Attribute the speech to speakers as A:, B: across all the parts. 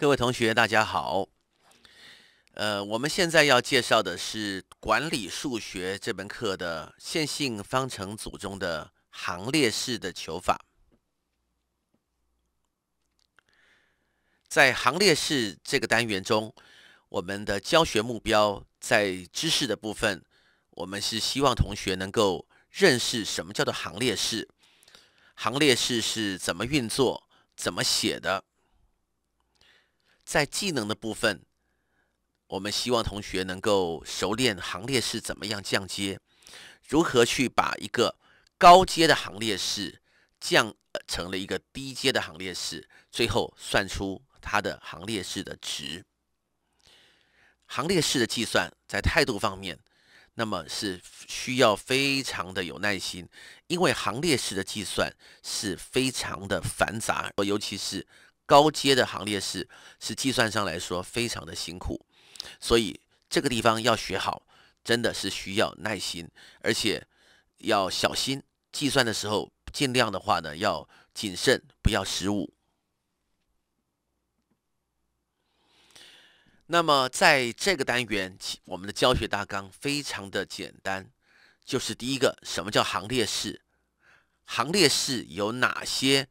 A: 各位同学，大家好。呃，我们现在要介绍的是管理数学这门课的线性方程组中的行列式的求法。在行列式这个单元中，我们的教学目标在知识的部分，我们是希望同学能够认识什么叫做行列式，行列式是怎么运作、怎么写的。在技能的部分，我们希望同学能够熟练行列式怎么样降阶，如何去把一个高阶的行列式降成了一个低阶的行列式，最后算出它的行列式的值。行列式的计算在态度方面，那么是需要非常的有耐心，因为行列式的计算是非常的繁杂，尤其是。高阶的行列式是计算上来说非常的辛苦，所以这个地方要学好，真的是需要耐心，而且要小心计算的时候，尽量的话呢要谨慎，不要失误。那么在这个单元，我们的教学大纲非常的简单，就是第一个，什么叫行列式？行列式有哪些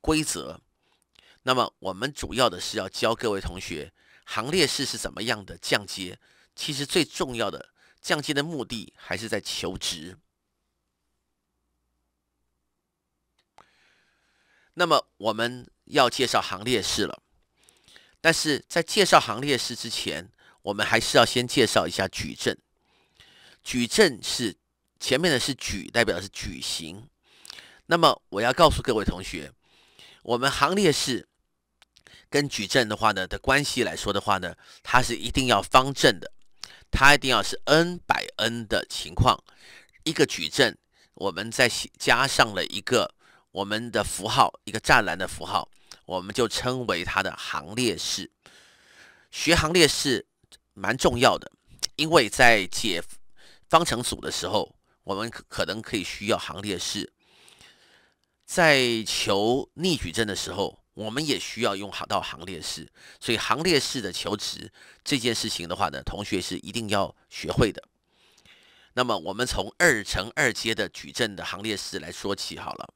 A: 规则？那么我们主要的是要教各位同学行列式是怎么样的降阶。其实最重要的降阶的目的还是在求值。那么我们要介绍行列式了，但是在介绍行列式之前，我们还是要先介绍一下矩阵。矩阵是前面的是矩，代表的是矩形。那么我要告诉各位同学，我们行列式。跟矩阵的话呢的关系来说的话呢，它是一定要方正的，它一定要是 n by n 的情况。一个矩阵，我们再加上了一个我们的符号，一个栅栏的符号，我们就称为它的行列式。学行列式蛮重要的，因为在解方程组的时候，我们可可能可以需要行列式。在求逆矩阵的时候。我们也需要用到行列式，所以行列式的求值这件事情的话呢，同学是一定要学会的。那么我们从二乘二阶的矩阵的行列式来说起好了。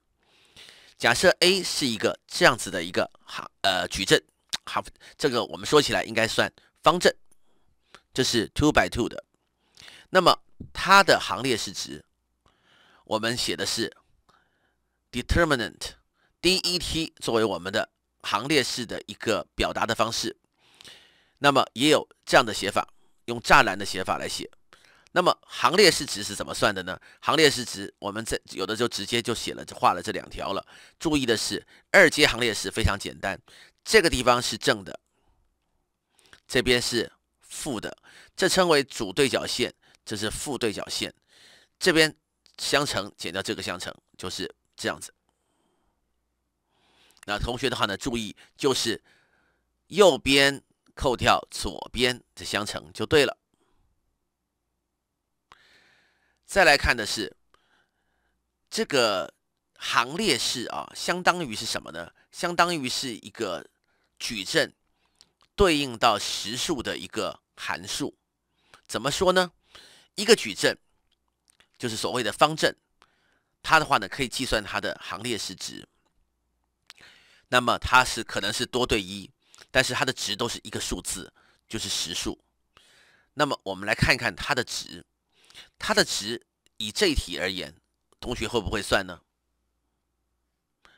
A: 假设 A 是一个这样子的一个行呃矩阵，好，这个我们说起来应该算方阵，这是 two by two 的。那么它的行列式值，我们写的是 determinant。D E T 作为我们的行列式的一个表达的方式，那么也有这样的写法，用栅栏的写法来写。那么行列式值是怎么算的呢？行列式值我们在有的就直接就写了，就画了这两条了。注意的是，二阶行列式非常简单，这个地方是正的，这边是负的，这称为主对角线，这是副对角线，这边相乘减掉这个相乘，就是这样子。那同学的话呢，注意就是右边扣掉左边的相乘就对了。再来看的是这个行列式啊，相当于是什么呢？相当于是一个矩阵对应到实数的一个函数。怎么说呢？一个矩阵就是所谓的方阵，它的话呢可以计算它的行列式值。那么它是可能是多对一，但是它的值都是一个数字，就是实数。那么我们来看看它的值，它的值以这一题而言，同学会不会算呢？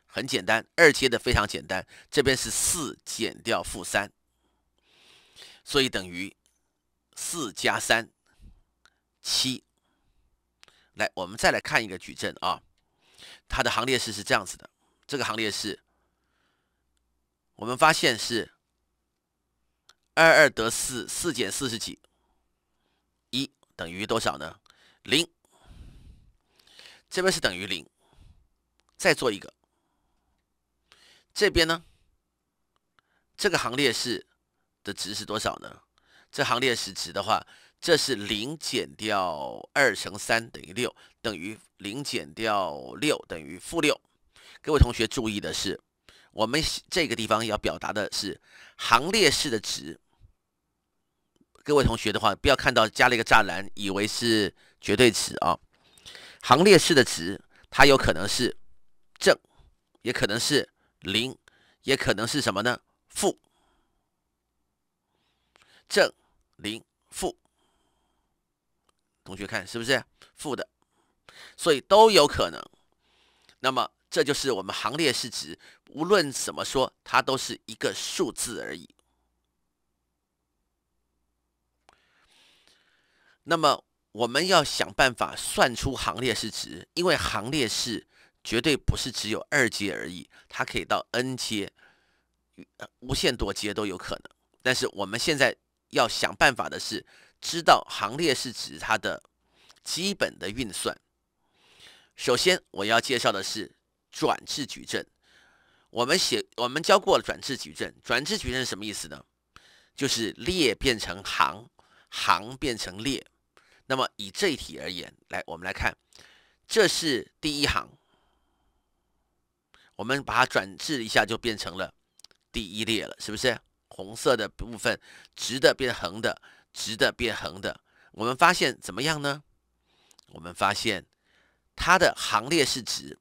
A: 很简单，二阶的非常简单，这边是四减掉负三，所以等于四加三，七。来，我们再来看一个矩阵啊，它的行列式是这样子的，这个行列式。我们发现是二二得四，四减四十几一等于多少呢？零，这边是等于零。再做一个，这边呢，这个行列式的值是多少呢？这行列式值的话，这是零减掉二乘三等于六，等于零减掉六等于负六。各位同学注意的是。我们这个地方要表达的是行列式的值。各位同学的话，不要看到加了一个栅栏，以为是绝对值啊。行列式的值，它有可能是正，也可能是零，也可能是什么呢？负、正、零、负。同学看是不是负的？所以都有可能。那么。这就是我们行列式值，无论怎么说，它都是一个数字而已。那么我们要想办法算出行列式值，因为行列式绝对不是只有二阶而已，它可以到 n 阶，无限多阶都有可能。但是我们现在要想办法的是，知道行列式值它的基本的运算。首先我要介绍的是。转置矩阵，我们写我们教过了转置矩阵。转置矩阵是什么意思呢？就是列变成行，行变成列。那么以这一题而言，来我们来看，这是第一行，我们把它转置一下，就变成了第一列了，是不是？红色的部分，直的变横的，直的变横的。我们发现怎么样呢？我们发现它的行列是直。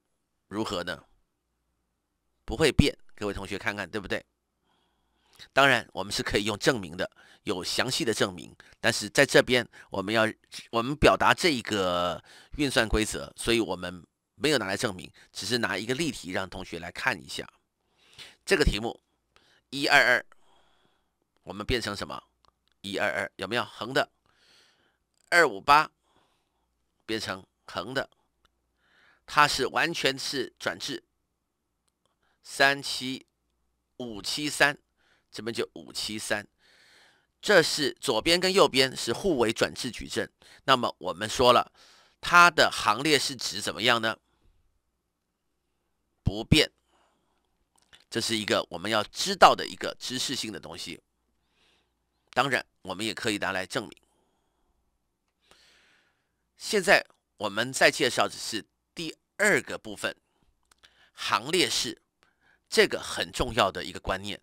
A: 如何呢？不会变，各位同学看看，对不对？当然，我们是可以用证明的，有详细的证明。但是在这边，我们要我们表达这一个运算规则，所以我们没有拿来证明，只是拿一个例题让同学来看一下。这个题目，一二二，我们变成什么？一二二有没有横的？二五八变成横的。它是完全是转置，三七五七三，这边就五七三，这是左边跟右边是互为转置矩阵。那么我们说了，它的行列是指怎么样呢？不变。这是一个我们要知道的一个知识性的东西。当然，我们也可以拿来证明。现在我们在介绍的是。二个部分，行列式这个很重要的一个观念，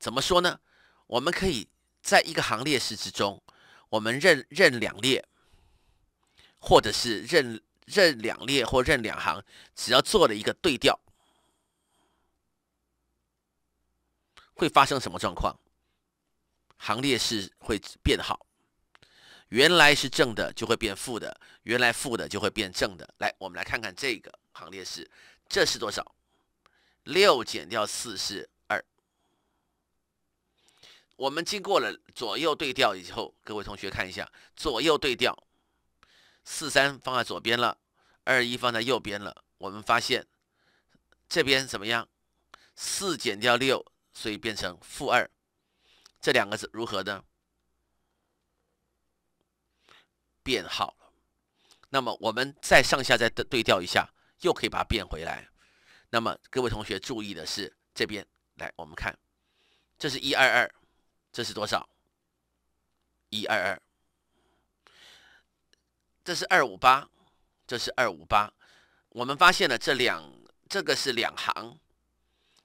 A: 怎么说呢？我们可以在一个行列式之中，我们任任两列，或者是任任两列或任两行，只要做了一个对调，会发生什么状况？行列式会变好。原来是正的就会变负的，原来负的就会变正的。来，我们来看看这个行列式，这是多少？六减掉四是二。我们经过了左右对调以后，各位同学看一下，左右对调，四三放在左边了，二一放在右边了。我们发现这边怎么样？四减掉六，所以变成负二。这两个是如何呢？变好了，那么我们再上下再对对调一下，又可以把它变回来。那么各位同学注意的是，这边来我们看，这是122，这是多少？122，这是258，这是258。我们发现了这两这个是两行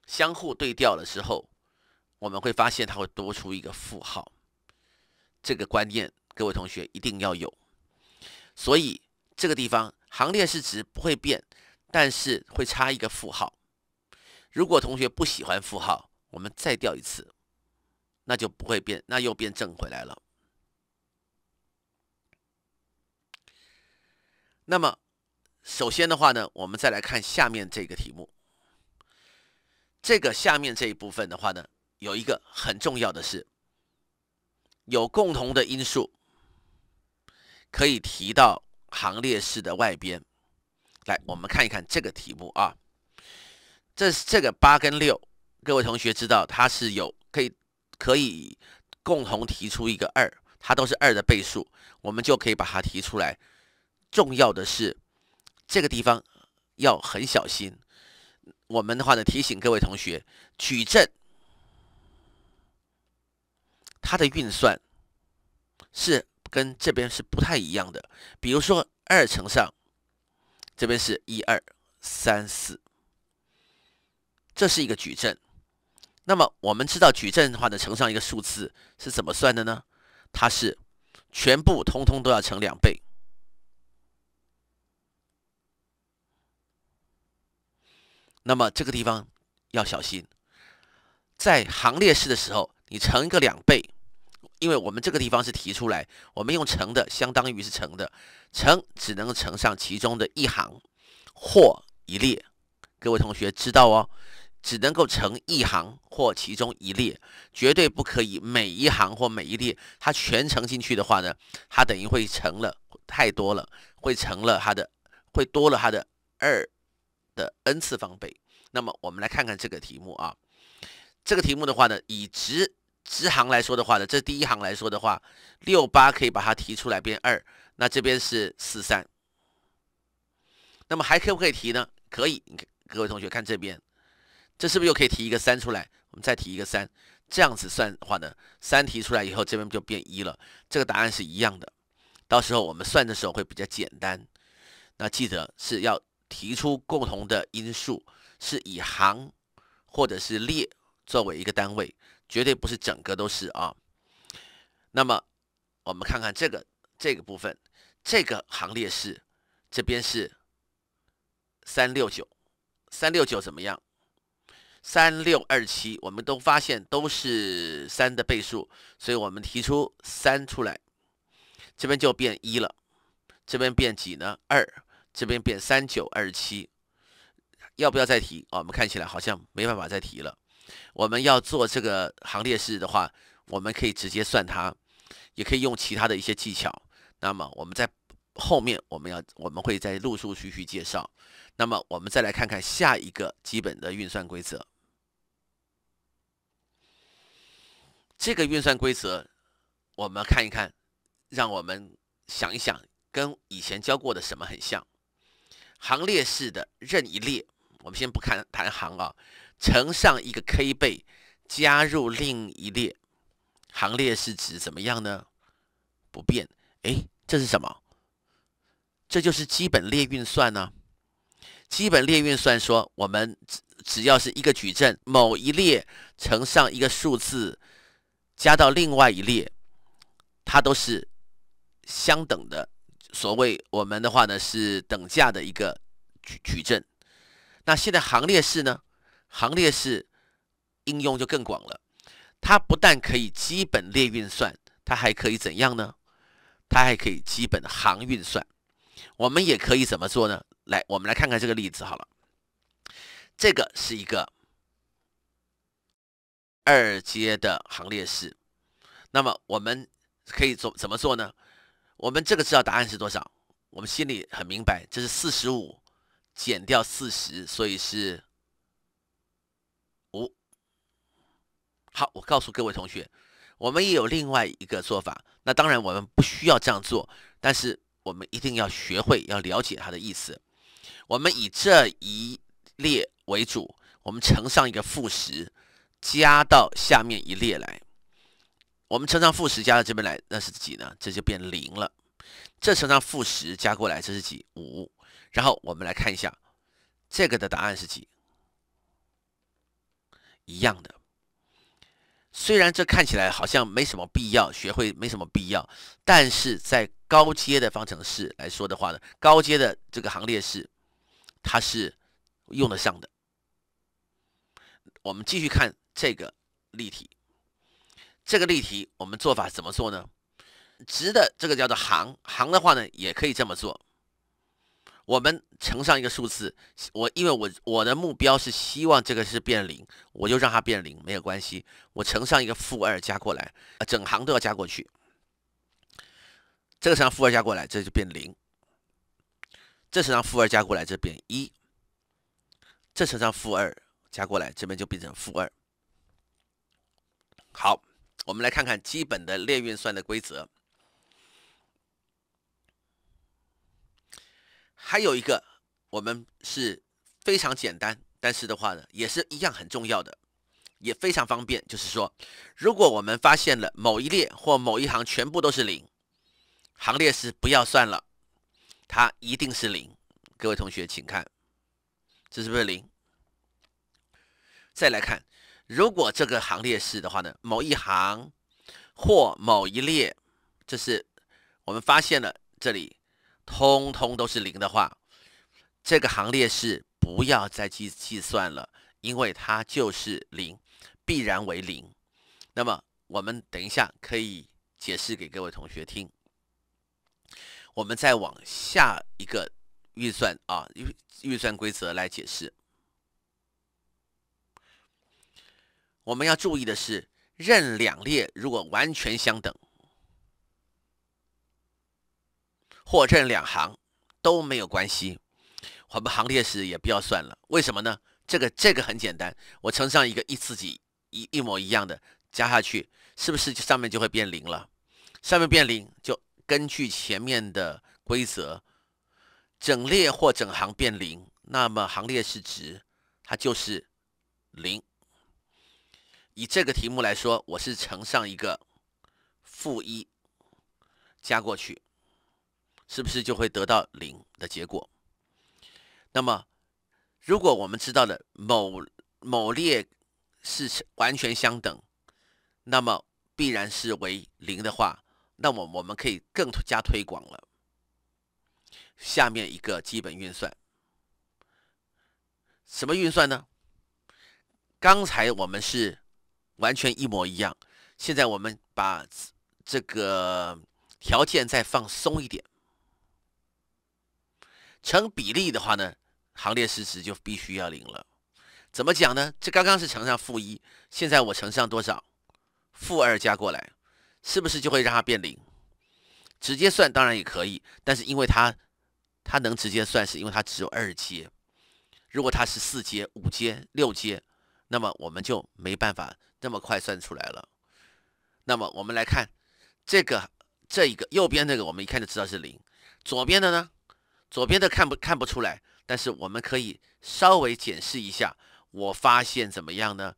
A: 相互对调的时候，我们会发现它会多出一个负号。这个观念各位同学一定要有。所以这个地方行列式值不会变，但是会差一个负号。如果同学不喜欢负号，我们再调一次，那就不会变，那又变正回来了。那么，首先的话呢，我们再来看下面这个题目。这个下面这一部分的话呢，有一个很重要的是，有共同的因素。可以提到行列式的外边来，我们看一看这个题目啊。这是这个八跟六，各位同学知道它是有可以可以共同提出一个二，它都是二的倍数，我们就可以把它提出来。重要的是这个地方要很小心。我们的话呢，提醒各位同学，矩阵它的运算是。跟这边是不太一样的，比如说二乘上，这边是一二三四，这是一个矩阵。那么我们知道矩阵的话呢，乘上一个数字是怎么算的呢？它是全部通通都要乘两倍。那么这个地方要小心，在行列式的时候，你乘一个两倍。因为我们这个地方是提出来，我们用乘的，相当于是乘的，乘只能乘上其中的一行或一列。各位同学知道哦，只能够乘一行或其中一列，绝对不可以每一行或每一列，它全乘进去的话呢，它等于会乘了太多了，会乘了它的会多了它的二的 n 次方倍。那么我们来看看这个题目啊，这个题目的话呢，已知。直行来说的话呢，这第一行来说的话，六八可以把它提出来变二，那这边是四三。那么还可以不可以提呢？可以，各位同学看这边，这是不是又可以提一个三出来？我们再提一个三，这样子算的话呢，三提出来以后，这边就变一了，这个答案是一样的。到时候我们算的时候会比较简单。那记得是要提出共同的因素，是以行或者是列作为一个单位。绝对不是整个都是啊。那么，我们看看这个这个部分，这个行列式，这边是三六九，三六九怎么样？三六二七，我们都发现都是三的倍数，所以我们提出三出来，这边就变一了，这边变几呢？二，这边变三九二七，要不要再提？我们看起来好像没办法再提了。我们要做这个行列式的话，我们可以直接算它，也可以用其他的一些技巧。那么我们在后面我们要我们会再陆续续介绍。那么我们再来看看下一个基本的运算规则。这个运算规则我们看一看，让我们想一想，跟以前教过的什么很像？行列式的任意列，我们先不看谈行啊。乘上一个 k 倍，加入另一列行列式值怎么样呢？不变。哎，这是什么？这就是基本列运算呢。基本列运算说，我们只只要是一个矩阵，某一列乘上一个数字，加到另外一列，它都是相等的。所谓我们的话呢，是等价的一个矩矩阵。那现在行列式呢？行列式应用就更广了，它不但可以基本列运算，它还可以怎样呢？它还可以基本行运算。我们也可以怎么做呢？来，我们来看看这个例子好了。这个是一个二阶的行列式，那么我们可以做怎么做呢？我们这个知道答案是多少，我们心里很明白，这是四十五减掉四十，所以是。好，我告诉各位同学，我们也有另外一个做法。那当然，我们不需要这样做，但是我们一定要学会，要了解它的意思。我们以这一列为主，我们乘上一个负十，加到下面一列来。我们乘上负十加到这边来，那是几呢？这就变零了。这乘上负十加过来，这是几？五。然后我们来看一下这个的答案是几？一样的。虽然这看起来好像没什么必要，学会没什么必要，但是在高阶的方程式来说的话呢，高阶的这个行列式，它是用得上的。我们继续看这个例题，这个例题我们做法怎么做呢？直的这个叫做行，行的话呢，也可以这么做。我们乘上一个数字，我因为我我的目标是希望这个是变零，我就让它变零没有关系。我乘上一个负二加过来，啊，整行都要加过去。这个乘上负二加过来，这就变零。这乘上负二加过来，这变一。这乘上负二加过来，这边就变成负二。好，我们来看看基本的列运算的规则。还有一个，我们是非常简单，但是的话呢，也是一样很重要的，也非常方便。就是说，如果我们发现了某一列或某一行全部都是零，行列式不要算了，它一定是零。各位同学，请看，这是不是零？再来看，如果这个行列式的话呢，某一行或某一列，这是我们发现了这里。通通都是零的话，这个行列式不要再计计算了，因为它就是零，必然为零。那么我们等一下可以解释给各位同学听。我们再往下一个运算啊运运算规则来解释。我们要注意的是，任两列如果完全相等。或正两行都没有关系，我们行列式也不要算了。为什么呢？这个这个很简单，我乘上一个一次几一一模一样的加下去，是不是上面就会变零了？上面变零，就根据前面的规则，整列或整行变零，那么行列式值它就是零。以这个题目来说，我是乘上一个负一加过去。是不是就会得到零的结果？那么，如果我们知道了某某列是完全相等，那么必然是为零的话，那么我们可以更加推广了。下面一个基本运算，什么运算呢？刚才我们是完全一模一样，现在我们把这个条件再放松一点。成比例的话呢，行列式值就必须要零了。怎么讲呢？这刚刚是乘上负一，现在我乘上多少，负二加过来，是不是就会让它变零？直接算当然也可以，但是因为它它能直接算，是因为它只有二阶。如果它是四阶、五阶、六阶，那么我们就没办法那么快算出来了。那么我们来看这个这一个右边那个，我们一看就知道是零。左边的呢？左边的看不看不出来，但是我们可以稍微检视一下。我发现怎么样呢？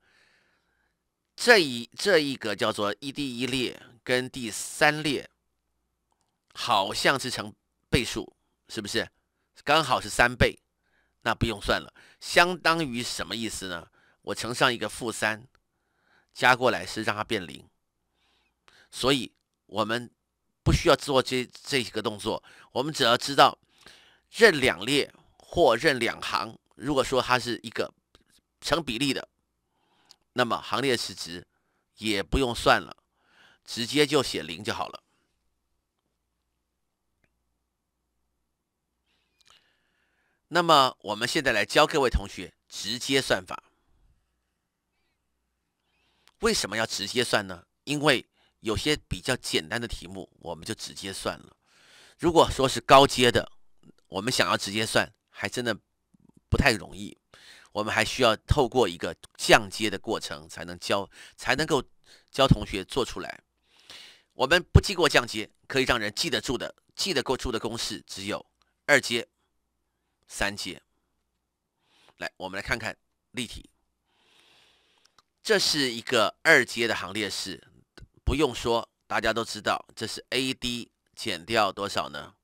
A: 这一这一个叫做一第一列跟第三列，好像是成倍数，是不是？刚好是三倍，那不用算了。相当于什么意思呢？我乘上一个负三，加过来是让它变零。所以我们不需要做这这几个动作，我们只要知道。任两列或任两行，如果说它是一个成比例的，那么行列式值也不用算了，直接就写零就好了。那么我们现在来教各位同学直接算法。为什么要直接算呢？因为有些比较简单的题目，我们就直接算了。如果说是高阶的，我们想要直接算，还真的不太容易。我们还需要透过一个降阶的过程，才能教，才能够教同学做出来。我们不经过降阶，可以让人记得住的、记得过住的公式，只有二阶、三阶。来，我们来看看例题。这是一个二阶的行列式，不用说，大家都知道，这是 a d 减掉多少呢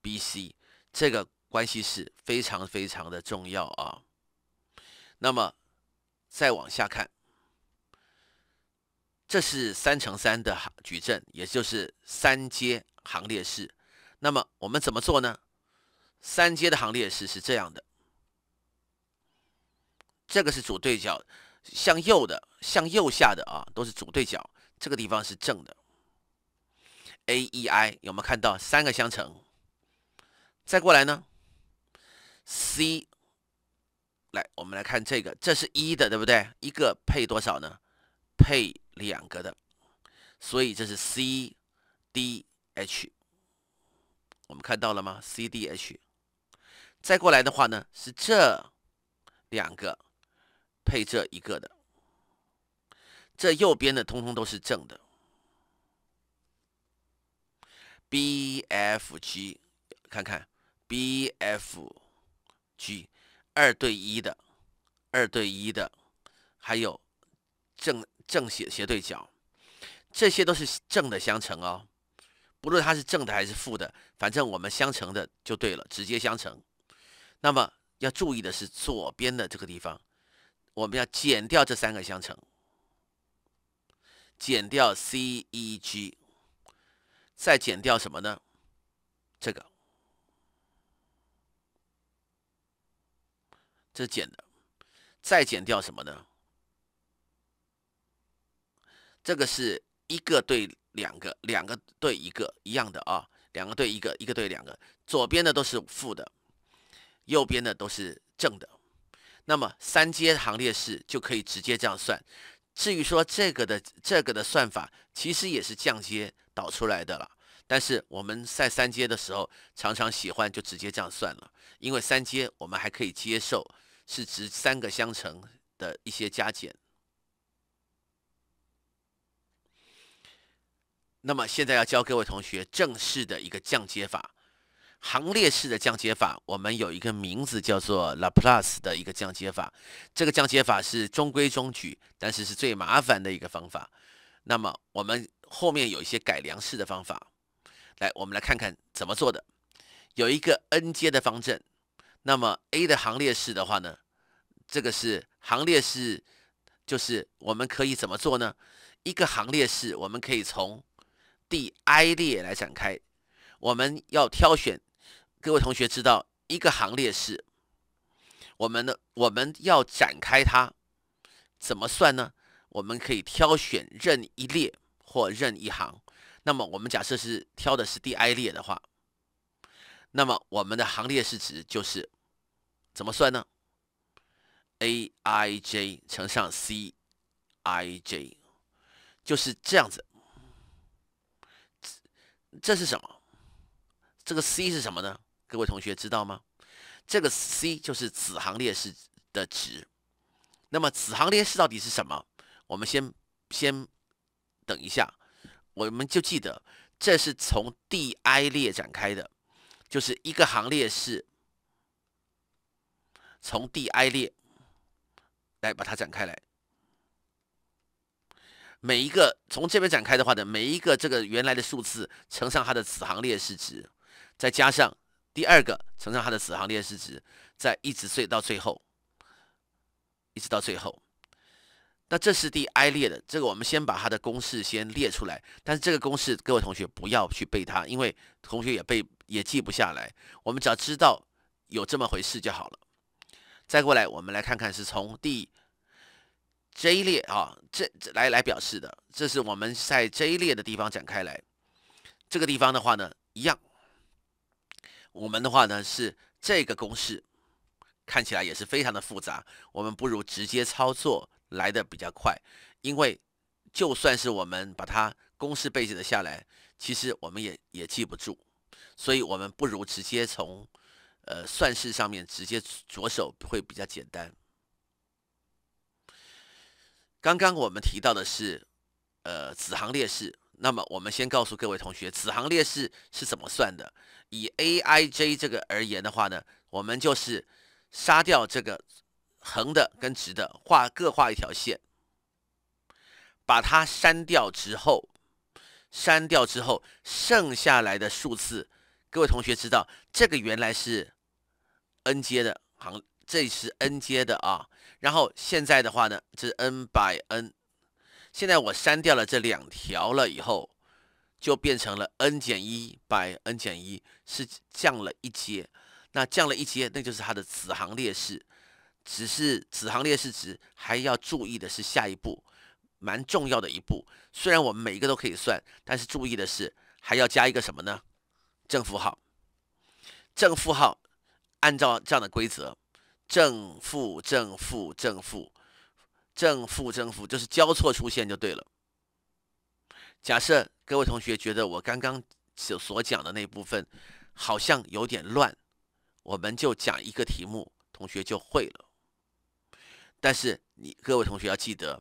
A: ？b c。这个关系是非常非常的重要啊。那么，再往下看，这是三乘三的矩阵，也就是三阶行列式。那么我们怎么做呢？三阶的行列式是这样的，这个是主对角，向右的、向右下的啊，都是主对角，这个地方是正的。A E I，有没有看到三个相乘？再过来呢？C，来，我们来看这个，这是一的，对不对？一个配多少呢？配两个的，所以这是 C D H。我们看到了吗？C D H。再过来的话呢，是这两个配这一个的。这右边的通通都是正的。B F G，看看。b f g 二对一的，二对一的，还有正正斜斜对角，这些都是正的相乘哦。不论它是正的还是负的，反正我们相乘的就对了，直接相乘。那么要注意的是左边的这个地方，我们要减掉这三个相乘，减掉 c e g，再减掉什么呢？这个。这减的，再减掉什么呢？这个是一个对两个，两个对一个一样的啊，两个对一个，一个对两个。左边的都是负的，右边的都是正的。那么三阶行列式就可以直接这样算。至于说这个的这个的算法，其实也是降阶导出来的了。但是我们在三阶的时候，常常喜欢就直接这样算了，因为三阶我们还可以接受，是值三个相乘的一些加减。那么现在要教各位同学正式的一个降阶法，行列式的降阶法，我们有一个名字叫做 Laplace 的一个降阶法。这个降阶法是中规中矩，但是是最麻烦的一个方法。那么我们后面有一些改良式的方法。来，我们来看看怎么做的。有一个 n 阶的方阵，那么 a 的行列式的话呢，这个是行列式，就是我们可以怎么做呢？一个行列式，我们可以从第 i 列来展开。我们要挑选，各位同学知道，一个行列式，我们的我们要展开它，怎么算呢？我们可以挑选任一列或任一行。那么我们假设是挑的是第 i 列的话，那么我们的行列式值就是怎么算呢？a i j 乘上 c i j，就是这样子。这是什么？这个 c 是什么呢？各位同学知道吗？这个 c 就是子行列式的值。那么子行列式到底是什么？我们先先等一下。我们就记得，这是从第 i 列展开的，就是一个行列式，从第 i 列来把它展开来。每一个从这边展开的话呢，每一个这个原来的数字乘上它的子行列式值，再加上第二个乘上它的子行列式值，再一直最到最后，一直到最后。那这是第 i 列的，这个我们先把它的公式先列出来。但是这个公式各位同学不要去背它，因为同学也背也记不下来。我们只要知道有这么回事就好了。再过来，我们来看看是从第 j 列啊，这这来来表示的。这是我们在 j 列的地方展开来。这个地方的话呢，一样，我们的话呢是这个公式，看起来也是非常的复杂。我们不如直接操作。来的比较快，因为就算是我们把它公式背景的下来，其实我们也也记不住，所以我们不如直接从，呃，算式上面直接着手会比较简单。刚刚我们提到的是，呃，子行列式，那么我们先告诉各位同学子行列式是怎么算的。以 A I J 这个而言的话呢，我们就是杀掉这个。横的跟直的画各画一条线，把它删掉之后，删掉之后剩下来的数字，各位同学知道这个原来是 n 阶的行，这是 n 阶的啊。然后现在的话呢，这是 n by n。现在我删掉了这两条了以后，就变成了 n 减一 by n 减一，是降了一阶。那降了一阶，那就是它的子行列式。只是子行列式值还要注意的是下一步，蛮重要的一步。虽然我们每一个都可以算，但是注意的是还要加一个什么呢？正负号。正负号按照这样的规则，正负正负正负正负正负，就是交错出现就对了。假设各位同学觉得我刚刚所讲的那部分好像有点乱，我们就讲一个题目，同学就会了。但是你各位同学要记得，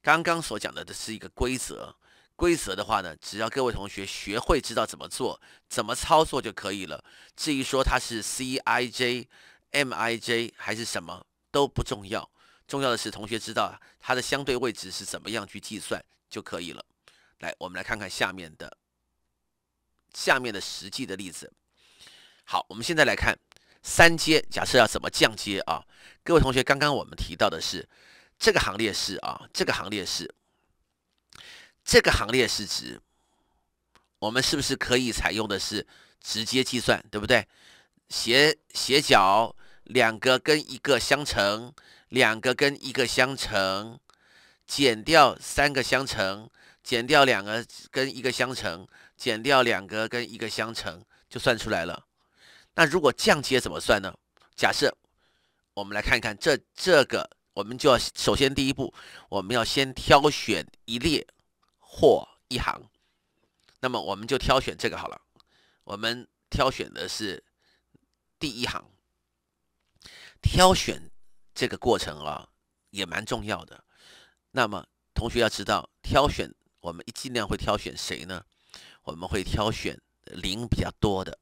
A: 刚刚所讲的的是一个规则，规则的话呢，只要各位同学学会知道怎么做、怎么操作就可以了。至于说它是 C I J、M I J 还是什么都不重要，重要的是同学知道它的相对位置是怎么样去计算就可以了。来，我们来看看下面的下面的实际的例子。好，我们现在来看三阶，假设要怎么降阶啊？各位同学，刚刚我们提到的是这个行列式啊，这个行列式，这个行列式值，我们是不是可以采用的是直接计算，对不对？斜斜角两个跟一个相乘，两个跟一个相乘，减掉三个相乘，减掉两个跟一个相乘，减掉两个跟一个相乘，就算出来了。那如果降阶怎么算呢？假设。我们来看一看这这个，我们就要首先第一步，我们要先挑选一列或一行。那么我们就挑选这个好了，我们挑选的是第一行。挑选这个过程啊也蛮重要的。那么同学要知道，挑选我们一尽量会挑选谁呢？我们会挑选零比较多的，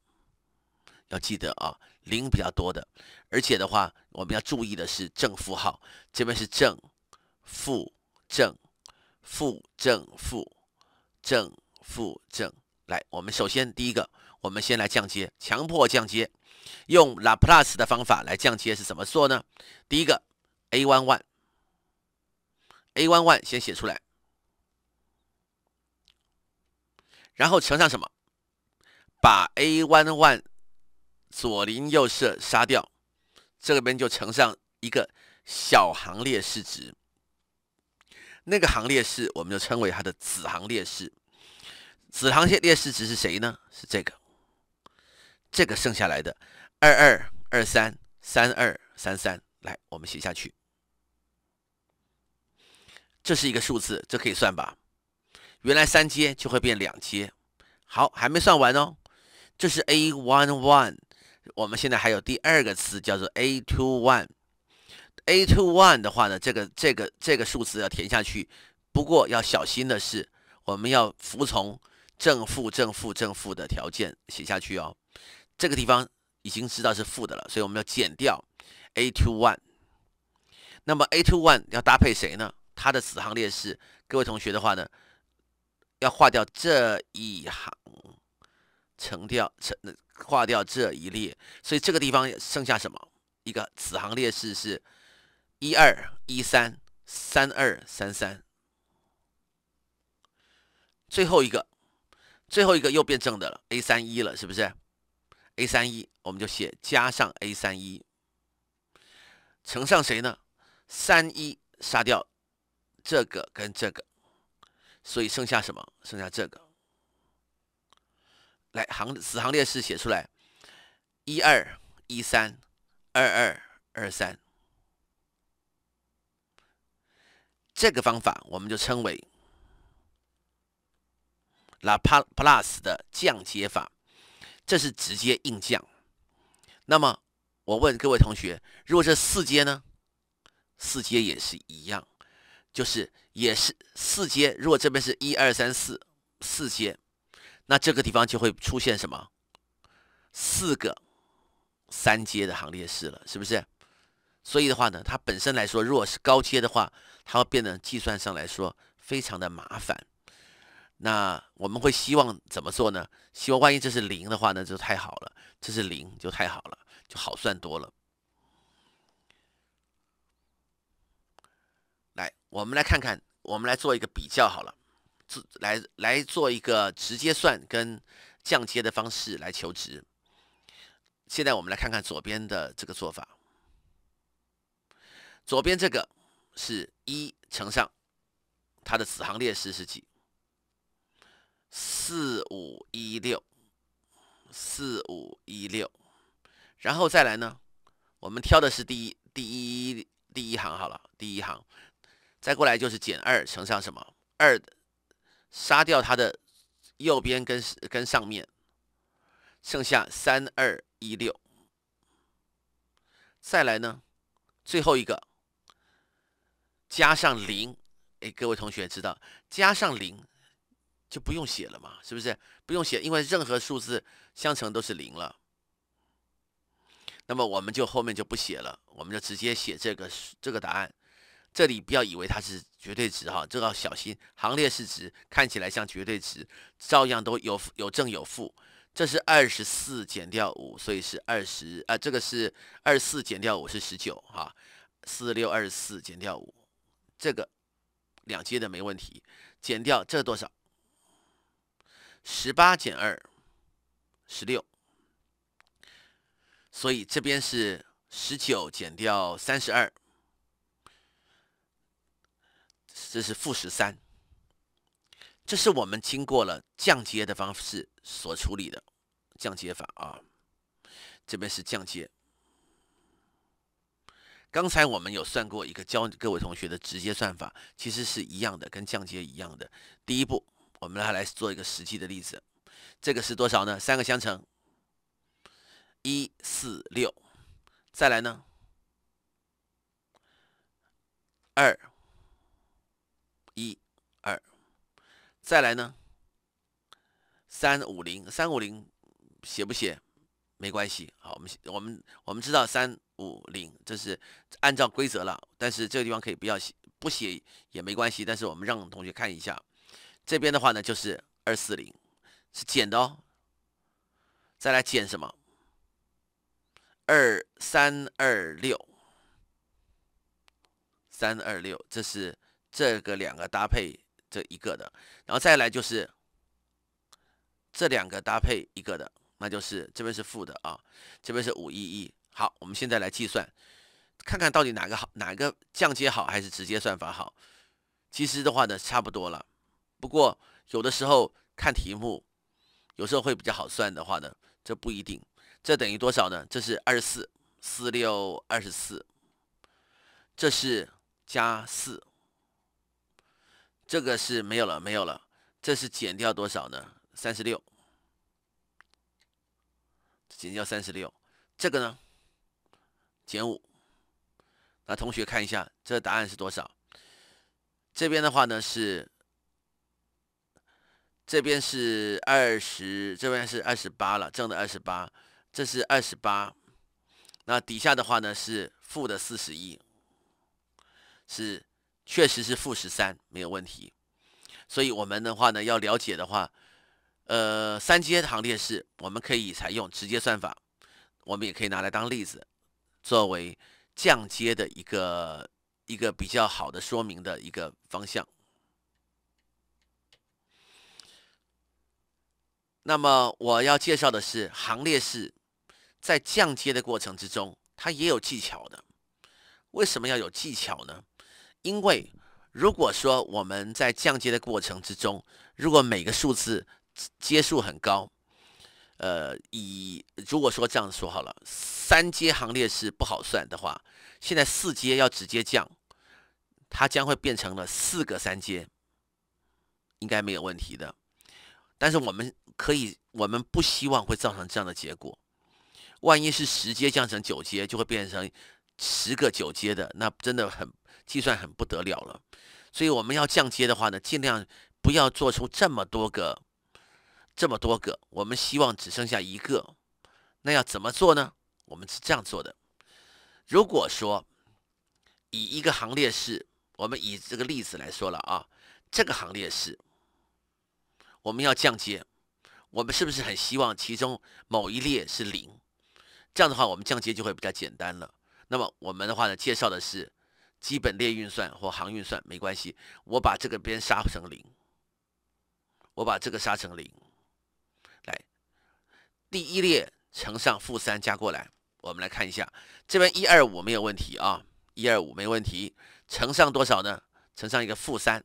A: 要记得啊。零比较多的，而且的话，我们要注意的是正负号，这边是正负正负正负正负正。来，我们首先第一个，我们先来降阶，强迫降阶，用拉 plus 的方法来降阶是怎么做呢？第一个 a one one，a one one 先写出来，然后乘上什么？把 a one one 左邻右舍杀掉，这边就乘上一个小行列式值。那个行列式我们就称为它的子行列式。子行列列式值是谁呢？是这个，这个剩下来的二二二三三二三三。来，我们写下去。这是一个数字，这可以算吧？原来三阶就会变两阶。好，还没算完哦。这是 A one one。我们现在还有第二个词叫做 a to one，a to one 的话呢，这个这个这个数字要填下去。不过要小心的是，我们要服从正负正负正负的条件写下去哦。这个地方已经知道是负的了，所以我们要减掉 a to one。那么 a to one 要搭配谁呢？它的子行列式，各位同学的话呢，要划掉这一行，乘掉乘那。划掉这一列，所以这个地方剩下什么？一个子行列式是，一二一三三二三三，最后一个，最后一个又变正的了，A 三一了，是不是？A 三一我们就写加上 A 三一，乘上谁呢？三一杀掉这个跟这个，所以剩下什么？剩下这个。来行，此行列式写出来，一二一三，二二二三。这个方法我们就称为拉 p 拉 u 斯的降阶法，这是直接硬降。那么我问各位同学，如果这四阶呢？四阶也是一样，就是也是四阶。如果这边是一二三四四阶。那这个地方就会出现什么？四个三阶的行列式了，是不是？所以的话呢，它本身来说，如果是高阶的话，它会变得计算上来说非常的麻烦。那我们会希望怎么做呢？希望万一这是零的话呢，就太好了，这是零就太好了，就好算多了。来，我们来看看，我们来做一个比较好了。来来，做一个直接算跟降阶的方式来求值。现在我们来看看左边的这个做法。左边这个是一乘上它的子行列式是几？四五一六，四五一六。然后再来呢，我们挑的是第一第一第一行好了，第一行。再过来就是减二乘上什么？二的。杀掉它的右边跟跟上面，剩下三二一六。再来呢，最后一个加上零，哎，各位同学知道，加上零就不用写了嘛，是不是？不用写，因为任何数字相乘都是零了。那么我们就后面就不写了，我们就直接写这个这个答案。这里不要以为它是。绝对值哈，这个小心行列式值看起来像绝对值，照样都有有正有负。这是二十四减掉五，所以是二十啊。这个是二十四减掉五是十九哈。四六二十四减掉五，这个两阶的没问题。减掉这多少？十八减二十六，所以这边是十九减掉三十二。这是负十三，这是我们经过了降阶的方式所处理的降阶法啊。这边是降阶。刚才我们有算过一个教各位同学的直接算法，其实是一样的，跟降阶一样的。第一步，我们来来做一个实际的例子，这个是多少呢？三个相乘，一四六，再来呢，二。再来呢，三五零，三五零写不写没关系。好，我们我们我们知道三五零这是按照规则了，但是这个地方可以不要写，不写也没关系。但是我们让同学看一下，这边的话呢就是二四零是减的哦。再来减什么？二三二六，三二六，这是这个两个搭配。这一个的，然后再来就是这两个搭配一个的，那就是这边是负的啊，这边是五一一。好，我们现在来计算，看看到底哪个好，哪个降阶好还是直接算法好？其实的话呢，差不多了。不过有的时候看题目，有时候会比较好算的话呢，这不一定。这等于多少呢？这是二十四，四六二十四，这是加四。这个是没有了，没有了。这是减掉多少呢？三十六，减掉三十六。这个呢，减五。那同学看一下，这个答案是多少？这边的话呢是，这边是二十，这边是二十八了，正的二十八，这是二十八。那底下的话呢是负的四十一，是。确实是负十三，没有问题。所以，我们的话呢，要了解的话，呃，三阶行列式，我们可以采用直接算法，我们也可以拿来当例子，作为降阶的一个一个比较好的说明的一个方向。那么，我要介绍的是行列式在降阶的过程之中，它也有技巧的。为什么要有技巧呢？因为如果说我们在降阶的过程之中，如果每个数字阶数很高，呃，以如果说这样说好了，三阶行列是不好算的话，现在四阶要直接降，它将会变成了四个三阶，应该没有问题的。但是我们可以，我们不希望会造成这样的结果。万一是十阶降成九阶，就会变成十个九阶的，那真的很。计算很不得了了，所以我们要降阶的话呢，尽量不要做出这么多个，这么多个。我们希望只剩下一个，那要怎么做呢？我们是这样做的：如果说以一个行列式，我们以这个例子来说了啊，这个行列式我们要降阶，我们是不是很希望其中某一列是零？这样的话，我们降阶就会比较简单了。那么我们的话呢，介绍的是。基本列运算或行运算没关系，我把这个边杀成零，我把这个杀成零，来，第一列乘上负三加过来，我们来看一下，这边一二五没有问题啊，一二五没问题，乘上多少呢？乘上一个负三，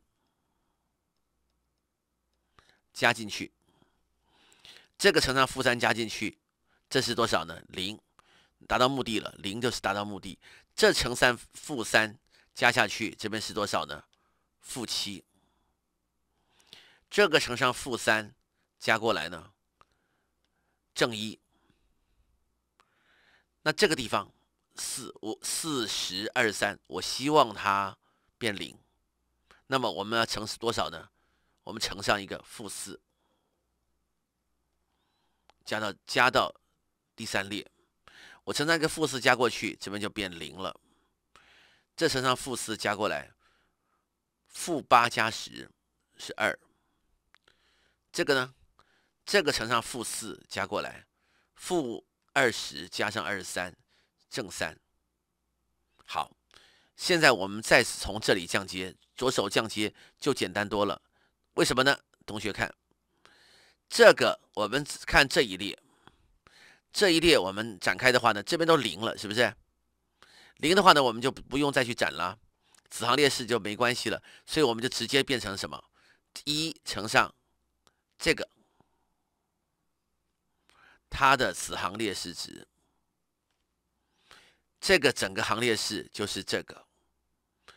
A: 加进去，这个乘上负三加进去，这是多少呢？零，达到目的了，零就是达到目的，这乘三负三。加下去，这边是多少呢？负七。这个乘上负三，加过来呢，正一。那这个地方四五四十二三，我希望它变零。那么我们要乘是多少呢？我们乘上一个负四，加到加到第三列，我乘上一个负四加过去，这边就变零了。这乘上负四加过来，负八加十是二。这个呢，这个乘上负四加过来，负二十加上二十三正三。好，现在我们再从这里降阶，左手降阶就简单多了。为什么呢？同学看，这个我们看这一列，这一列我们展开的话呢，这边都零了，是不是？零的话呢，我们就不用再去展了，子行列式就没关系了，所以我们就直接变成什么？一乘上这个它的子行列式值，这个整个行列式就是这个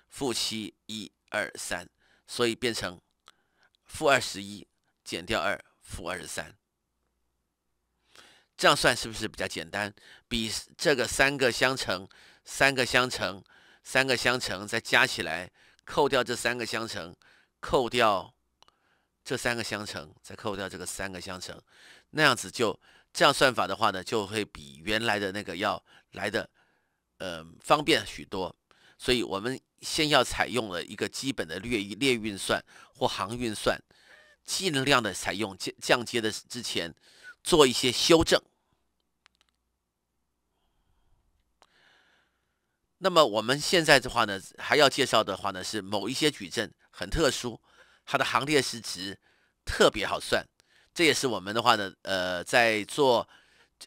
A: 负七一二三，所以变成负二十一减掉二，负二十三。这样算是不是比较简单？比这个三个相乘。三个相乘，三个相乘再加起来，扣掉这三个相乘，扣掉这三个相乘，再扣掉这个三个相乘，那样子就这样算法的话呢，就会比原来的那个要来的，呃，方便许多。所以我们先要采用了一个基本的列一列运算或行运算，尽量的采用降降阶的之前做一些修正。那么我们现在的话呢，还要介绍的话呢是某一些矩阵很特殊，它的行列式值特别好算，这也是我们的话呢，呃，在做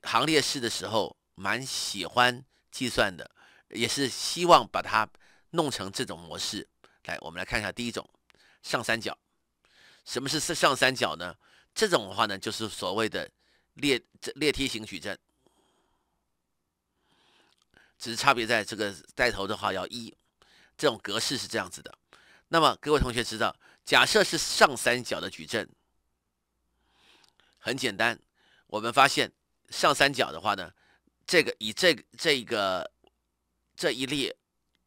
A: 行列式的时候蛮喜欢计算的，也是希望把它弄成这种模式。来，我们来看一下第一种上三角。什么是上上三角呢？这种的话呢，就是所谓的列列梯形矩阵。只是差别在这个带头的话要一，这种格式是这样子的。那么各位同学知道，假设是上三角的矩阵，很简单。我们发现上三角的话呢，这个以这这个这一列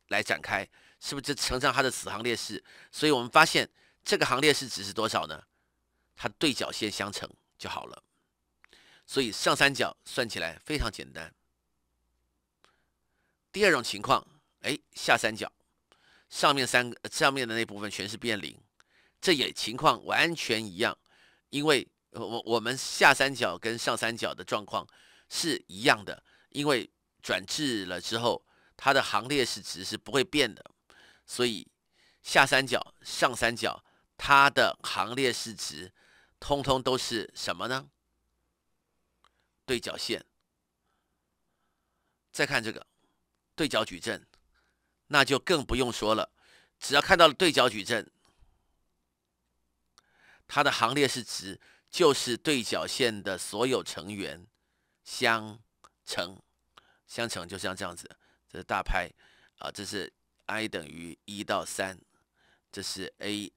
A: 来展开，是不是就乘上它的子行列式？所以我们发现这个行列式值是多少呢？它对角线相乘就好了。所以上三角算起来非常简单。第二种情况，哎，下三角上面三个上面的那部分全是变零，这也情况完全一样，因为我我们下三角跟上三角的状况是一样的，因为转置了之后，它的行列式值是不会变的，所以下三角、上三角它的行列式值通通都是什么呢？对角线。再看这个。对角矩阵，那就更不用说了。只要看到了对角矩阵，它的行列式就是对角线的所有成员相乘，相乘就像这样子。这是大拍啊，这是 i 等于一到三，这是 aii。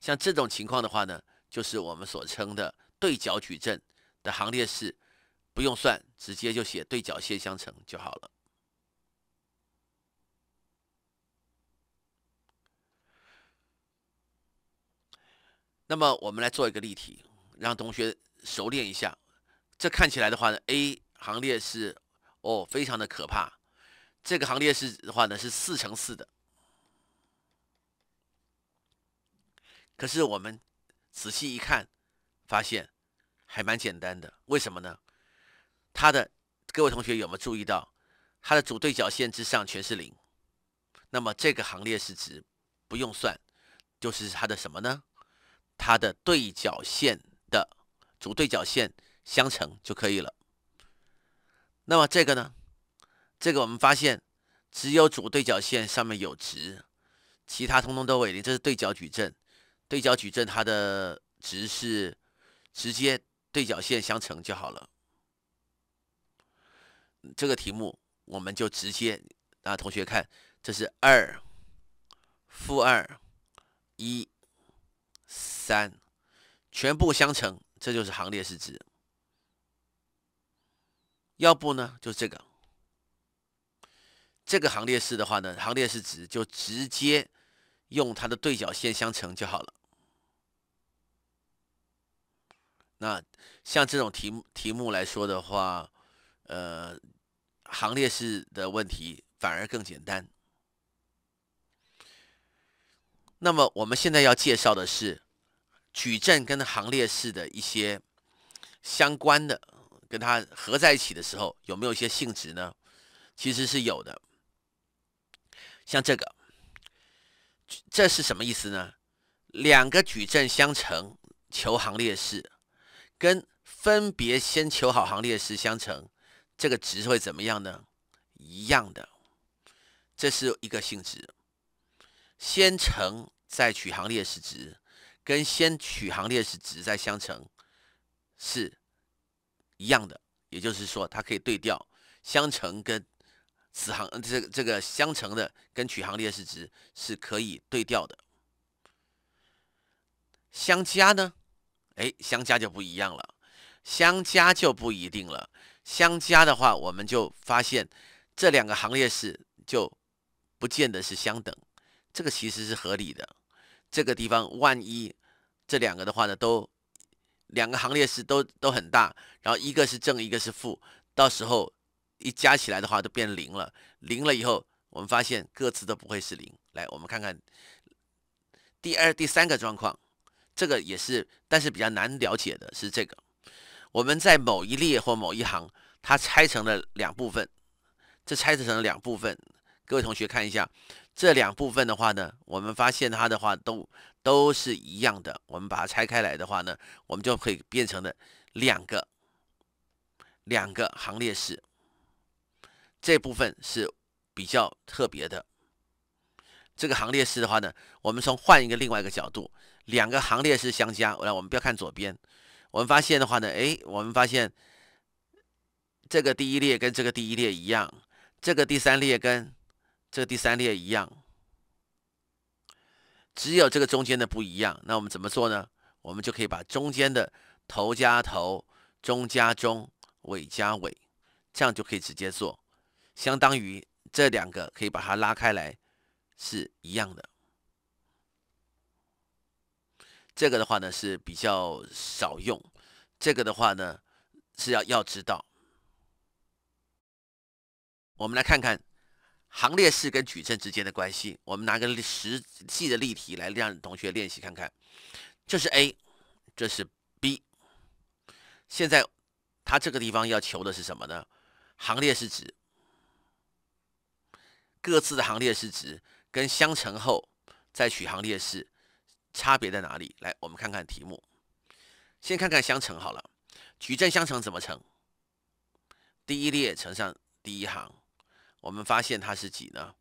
A: 像这种情况的话呢，就是我们所称的对角矩阵的行列式。不用算，直接就写对角线相乘就好了。那么，我们来做一个例题，让同学熟练一下。这看起来的话呢，A 行列是哦，非常的可怕。这个行列是的话呢，是四乘四的。可是我们仔细一看，发现还蛮简单的。为什么呢？它的各位同学有没有注意到，它的主对角线之上全是零？那么这个行列式值不用算，就是它的什么呢？它的对角线的主对角线相乘就可以了。那么这个呢？这个我们发现只有主对角线上面有值，其他通通都为零。这是对角矩阵。对角矩阵它的值是直接对角线相乘就好了。这个题目我们就直接啊，同学看，这是二负二一三，全部相乘，这就是行列式值。要不呢，就这个这个行列式的话呢，行列式值就直接用它的对角线相乘就好了。那像这种题目题目来说的话。呃，行列式的问题反而更简单。那么我们现在要介绍的是矩阵跟行列式的一些相关的，跟它合在一起的时候有没有一些性质呢？其实是有的。像这个，这是什么意思呢？两个矩阵相乘，求行列式，跟分别先求好行列式相乘。这个值会怎么样呢？一样的，这是一个性质：先乘再取行列式值，跟先取行列式值再相乘是一样的。也就是说，它可以对调相乘跟此行这个这个相乘的跟取行列式值是可以对调的。相加呢？哎，相加就不一样了，相加就不一定了。相加的话，我们就发现这两个行列式就不见得是相等，这个其实是合理的。这个地方万一这两个的话呢，都两个行列式都都很大，然后一个是正，一个是负，到时候一加起来的话都变零了。零了以后，我们发现各自都不会是零。来，我们看看第二、第三个状况，这个也是，但是比较难了解的是这个。我们在某一列或某一行，它拆成了两部分，这拆成了两部分。各位同学看一下，这两部分的话呢，我们发现它的话都都是一样的。我们把它拆开来的话呢，我们就可以变成了两个两个行列式。这部分是比较特别的。这个行列式的话呢，我们从换一个另外一个角度，两个行列式相加。来，我们不要看左边。我们发现的话呢，哎，我们发现这个第一列跟这个第一列一样，这个第三列跟这第三列一样，只有这个中间的不一样。那我们怎么做呢？我们就可以把中间的头加头，中加中，尾加尾，这样就可以直接做，相当于这两个可以把它拉开来是一样的。这个的话呢是比较少用，这个的话呢是要要知道。我们来看看行列式跟矩阵之间的关系。我们拿个实际的例题来让同学练习看看。这是 A，这是 B。现在它这个地方要求的是什么呢？行列式值，各自的行列式值跟相乘后再取行列式。差别在哪里？来，我们看看题目，先看看相乘好了。矩阵相乘怎么乘？第一列乘上第一行，我们发现它是几呢？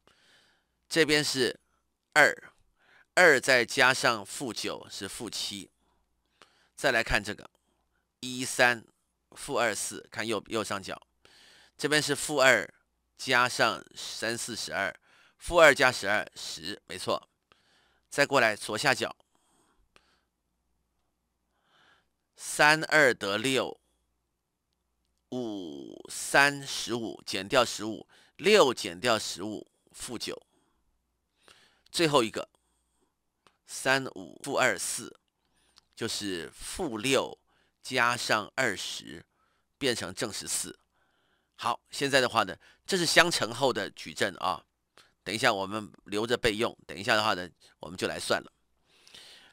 A: 这边是二，二再加上负九是负七。再来看这个一三负二四，看右右上角，这边是负二加上三四十二，负二加十二十，没错。再过来左下角，三二得六，五三十五减掉十五，六减掉十五，负九。最后一个，三五负二四，就是负六加上二十，变成正十四。好，现在的话呢，这是相乘后的矩阵啊。等一下，我们留着备用。等一下的话呢，我们就来算了。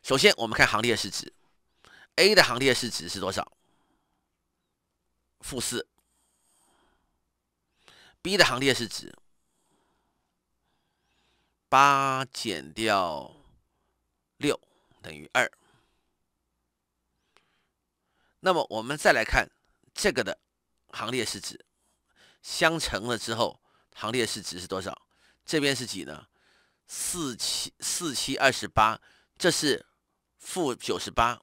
A: 首先，我们看行列式值，A 的行列式值是多少？负四。B 的行列式值，八减掉六等于二。那么，我们再来看这个的行列式值，相乘了之后，行列式值是多少？这边是几呢？四七四七二十八，这是负九十八。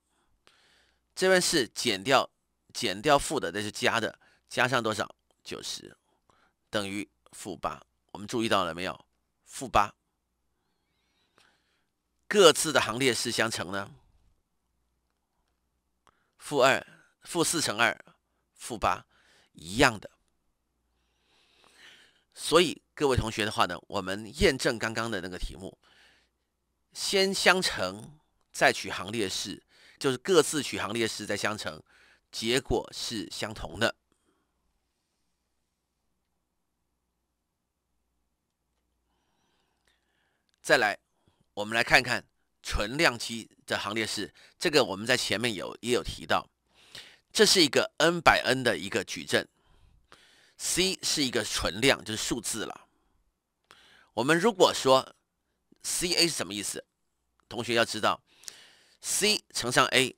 A: 这边是减掉减掉负的，那是加的，加上多少九十，等于负八。我们注意到了没有？负八，各自的行列式相乘呢？负二负四乘二负八，一样的。所以各位同学的话呢，我们验证刚刚的那个题目，先相乘再取行列式，就是各自取行列式再相乘，结果是相同的。再来，我们来看看存量期的行列式，这个我们在前面有也有提到，这是一个 n by n 的一个矩阵。C 是一个存量，就是数字了。我们如果说 C A 是什么意思，同学要知道 C 乘上 A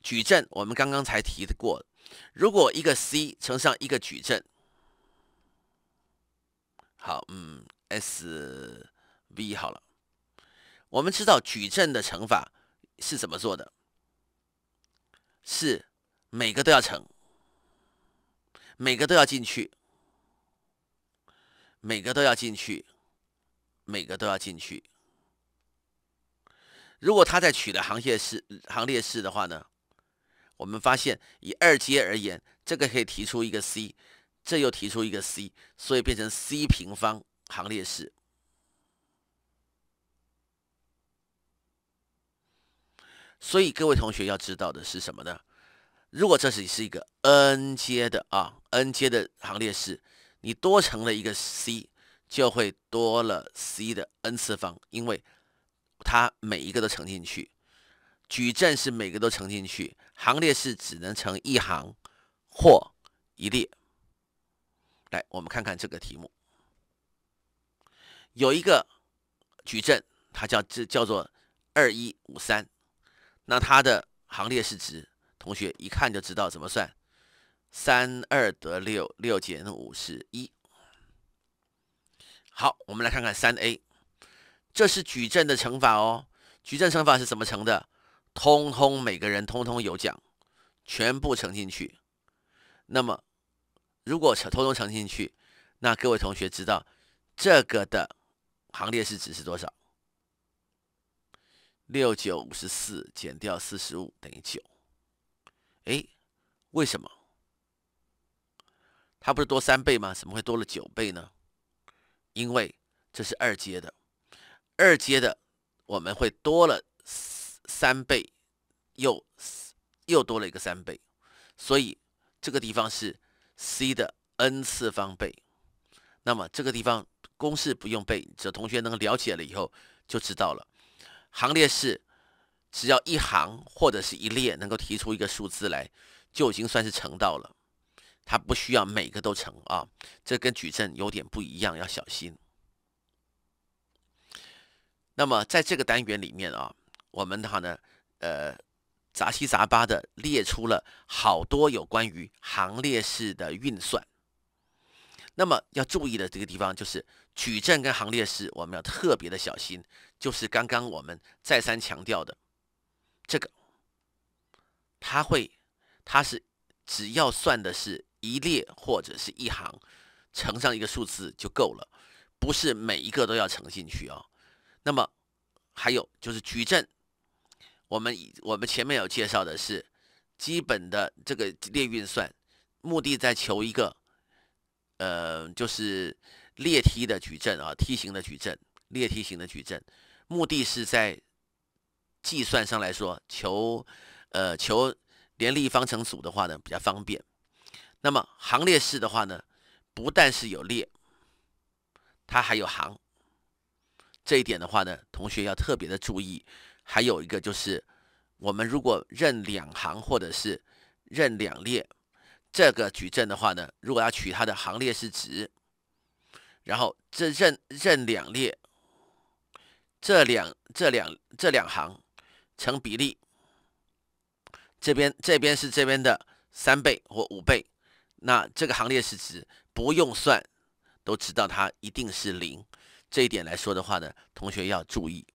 A: 矩阵，我们刚刚才提过。如果一个 C 乘上一个矩阵，好，嗯，S V 好了。我们知道矩阵的乘法是怎么做的，是每个都要乘。每个都要进去，每个都要进去，每个都要进去。如果它在取的行列式行列式的话呢，我们发现以二阶而言，这个可以提出一个 c，这又提出一个 c，所以变成 c 平方行列式。所以各位同学要知道的是什么呢？如果这是是一个 n 阶的啊，n 阶的行列式，你多乘了一个 c，就会多了 c 的 n 次方，因为它每一个都乘进去，矩阵是每个都乘进去，行列式只能乘一行或一列。来，我们看看这个题目，有一个矩阵，它叫这叫做二一五三，那它的行列式值。同学一看就知道怎么算，三二得六，六减五是一。好，我们来看看三 A，这是矩阵的乘法哦。矩阵乘法是怎么乘的？通通每个人通通有奖，全部乘进去。那么如果通通乘进去，那各位同学知道这个的行列式值是多少？六九五十四减掉四十五等于九。哎，为什么？它不是多三倍吗？怎么会多了九倍呢？因为这是二阶的，二阶的我们会多了三倍，又又多了一个三倍，所以这个地方是 c 的 n 次方倍。那么这个地方公式不用背，只要同学能了解了以后就知道了。行列式。只要一行或者是一列能够提出一个数字来，就已经算是乘到了。它不需要每个都乘啊，这跟矩阵有点不一样，要小心。那么在这个单元里面啊，我们的话呢，呃，杂七杂八的列出了好多有关于行列式的运算。那么要注意的这个地方就是矩阵跟行列式，我们要特别的小心，就是刚刚我们再三强调的。这个，它会，它是只要算的是一列或者是一行，乘上一个数字就够了，不是每一个都要乘进去哦。那么还有就是矩阵，我们我们前面有介绍的是基本的这个列运算，目的在求一个，呃，就是列梯的矩阵啊，梯形的矩阵，列梯形的矩阵，目的是在。计算上来说，求，呃，求联立方程组的话呢比较方便。那么行列式的话呢，不但是有列，它还有行。这一点的话呢，同学要特别的注意。还有一个就是，我们如果认两行或者是认两列，这个矩阵的话呢，如果要取它的行列式值，然后这认认两列，这两这两这两行。成比例，这边这边是这边的三倍或五倍，那这个行列式值不用算，都知道它一定是零。这一点来说的话呢，同学要注意。